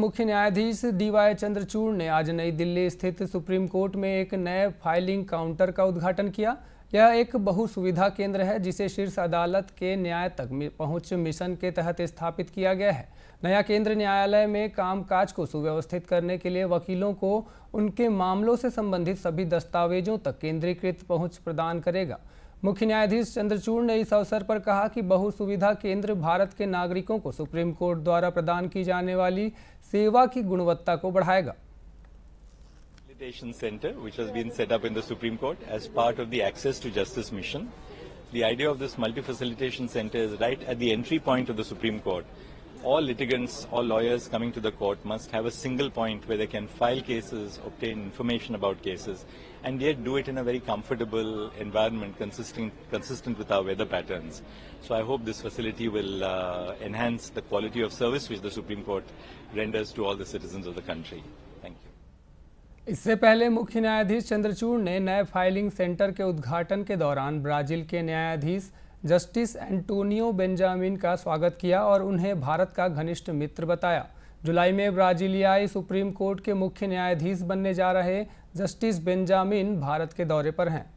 मुख्य न्यायाधीश डीवाई चंद्रचूड़ ने आज नई दिल्ली स्थित सुप्रीम कोर्ट में एक नए फाइलिंग काउंटर का उद्घाटन किया यह एक बहुसुविधा केंद्र है जिसे शीर्ष अदालत के न्याय तक पहुंच मिशन के तहत स्थापित किया गया है नया केंद्र न्यायालय में कामकाज को सुव्यवस्थित करने के लिए वकीलों को उनके मामलों से संबंधित सभी दस्तावेजों तक केंद्रीकृत पहुंच प्रदान करेगा मुख्य न्यायाधीश चंद्रचूड़ ने इस अवसर पर कहा कि बहु सुविधा केंद्र भारत के नागरिकों को सुप्रीम कोर्ट द्वारा प्रदान की जाने वाली सेवा की गुणवत्ता को बढ़ाएगा Rehabilitation Center, which has been set up in the Supreme Court as part of the Access to Justice mission. The idea of this multi-facilitation center is right at the entry point of the Supreme Court, all litigants, all lawyers coming to the court must have a single point where they can file cases, obtain information about cases, and yet do it in a very comfortable environment consistent, consistent with our weather patterns. So I hope this facility will uh, enhance the quality of service which the Supreme Court renders to all the citizens of the country. Thank you. इससे पहले मुख्य न्यायाधीश चंद्रचूड़ ने नए filing centre के उद्घाटन के दौरान ब्राजील के न्यायाधीश जस्टिस एंटोनियो बेंजामिन का स्वागत किया और उन्हें भारत का घनिष्ठ मित्र बताया जुलाई में ब्राजीलियाई सुप्रीम कोर्ट के मुख्य न्यायाधीश बनने जा रहे जस्टिस बेंजामिन भारत के दौरे पर हैं